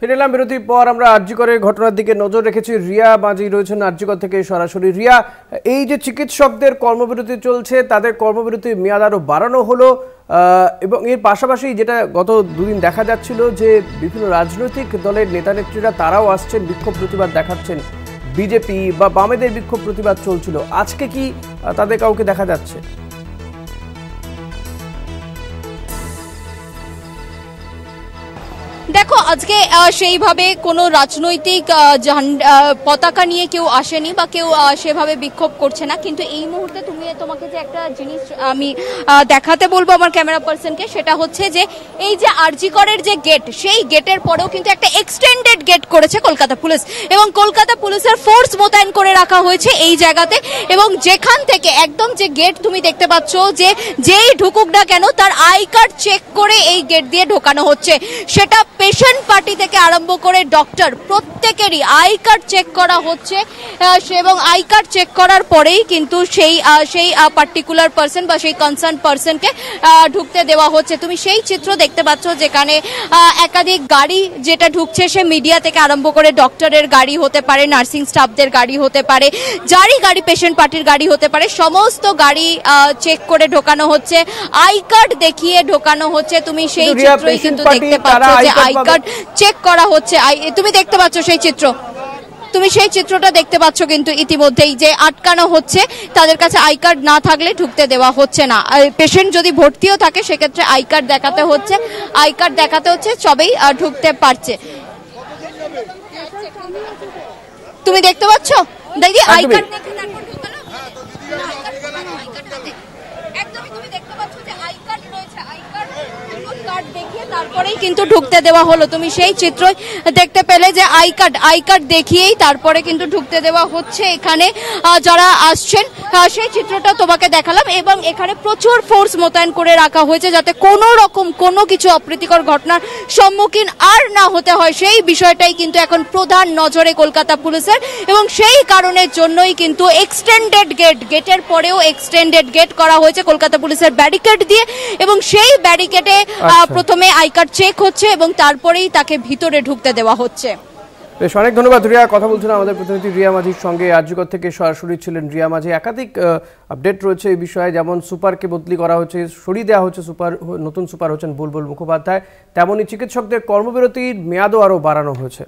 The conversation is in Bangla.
ফিরেলাম এলাম বিরতির পর আমরা আর্যিকরের ঘটনার দিকে নজর রেখেছি রিয়া বাজি রয়েছেন আর্যিকর থেকে সরাসরি রিয়া এই যে চিকিৎসকদের কর্মবিরতি চলছে তাদের কর্মবিরতির মেয়াদ আরও বাড়ানো হলো এবং এর পাশাপাশি যেটা গত দুদিন দেখা যাচ্ছিল যে বিভিন্ন রাজনৈতিক দলের নেতানেত্রীরা তারাও আসছেন বিক্ষোভ প্রতিবাদ দেখাচ্ছেন বিজেপি বা বামেদের বিক্ষোভ প্রতিবাদ চলছিল আজকে কি তাদের কাউকে দেখা যাচ্ছে দেখো আজকে সেইভাবে কোনো রাজনৈতিক পতাকা নিয়ে কেউ আসেনি বা কেউ সেভাবে বিক্ষোভ করছে না কিন্তু এই মুহূর্তে তুমি তোমাকে যে একটা জিনিস আমি দেখাতে বলবো আমার ক্যামেরা পার্সনকে সেটা হচ্ছে যে এই যে আরজিকরের যে গেট সেই গেটের পরেও কিন্তু একটা এক্সটেন্ডেড গেট করেছে কলকাতা পুলিশ এবং কলকাতা পুলিশের ফোর্স মোতায়েন করে রাখা হয়েছে এই জায়গাতে এবং যেখান থেকে একদম যে গেট তুমি দেখতে পাচ্ছ যে যেই ঢুকুক না কেন তার আই কার্ড চেক করে এই গেট দিয়ে ঢোকানো হচ্ছে সেটা পেশেন্ট পার্টি থেকে আরম্ভ করে ডক্টর প্রত্যেকেরই আই কার্ড চেক করা হচ্ছে এবং আই কার্ড চেক করার পরেই কিন্তু সেই সেই পার্টিকুলার পার্সন বা সেই কনসার্ন পার্সনকে ঢুকতে দেওয়া হচ্ছে তুমি সেই চিত্র দেখতে পাচ্ছ যেখানে একাধিক গাড়ি যেটা ঢুকছে সে মিডিয়া থেকে আরম্ভ করে ডক্টরের গাড়ি হতে পারে নার্সিং স্টাফদের গাড়ি হতে পারে যারই গাড়ি পেশেন্ট পার্টির গাড়ি হতে পারে সমস্ত গাড়ি চেক করে ঢোকানো হচ্ছে আই কার্ড দেখিয়ে ঢোকানো হচ্ছে তুমি সেই চিত্রই কিন্তু দেখতে পাচ্ছ যে আই কার্ড চেক করা হচ্ছে আই তুমি দেখতে পাচ্ছ সেই চিত্র তুমি সেই চিত্রটা দেখতে পাচ্ছ কিন্তু ইতিমধ্যেই যে আটকানো হচ্ছে তাদের কাছে আই কার্ড না থাকলে ঢুকতে দেওয়া হচ্ছে না পেশেন্ট যদি ভর্তিও থাকে সেক্ষেত্রে আই কার্ড দেখাতে হচ্ছে আই কার্ড দেখাতে হচ্ছে সবেই ঢুকতে পারছে তুমি দেখতে পাচ্ছ দেখি আই কার্ড দেখে তারপর ঢোকালো হ্যাঁ, একদমই তুমি দেখতে পাচ্ছ যে তারপরেই কিন্তু ঢুকতে দেওয়া হলো তুমি সেই চিত্র দেখতে পেলে যে আই কার্ড আই কার্ড দেখিয়েই তারপরে কিন্তু ঢুকতে দেওয়া হচ্ছে এখানে যারা আসছেন সেই চিত্রটা তোমাকে দেখালাম এবং এখানে প্রচুর ফোর্স মোতায়েন করে রাখা হয়েছে যাতে কোনো রকম কোনো কিছু অপ্রীতিকর ঘটনার সম্মুখীন আর না হতে হয় সেই বিষয়টাই কিন্তু এখন প্রধান নজরে কলকাতা পুলিশের এবং সেই কারণের জন্যই কিন্তু এক্সটেন্ডেড গেট গেটের পরেও এক্সটেন্ডেড গেট করা হয়েছে কলকাতা পুলিশের ব্যারিকেড দিয়ে এবং সেই ব্যারিকেডে আচ্ছা। প্রথমে আই কার্ড চেক হচ্ছে এবং তারপরেই তাকে ভিতরে ঢুকতে দেওয়া হচ্ছে বেশ অনেক ধন্যবাদ রিয়া কথা বলছেন আমাদের প্রতিনিধি রিয়া মাঝির সঙ্গে আর্যগর থেকে সরাসরি ছিলেন রিয়া মাঝি একাধিক আপডেট রয়েছে এই বিষয়ে যেমন সুপারকে বদলি করা হচ্ছে সরিয়ে দেওয়া হচ্ছে সুপার নতুন সুপার হচ্ছেন বুলবুল মুখোপাধ্যায় তেমনই চিকিৎসকদের কর্মবিরতির মেয়াদও আরও বাড়ানো হয়েছে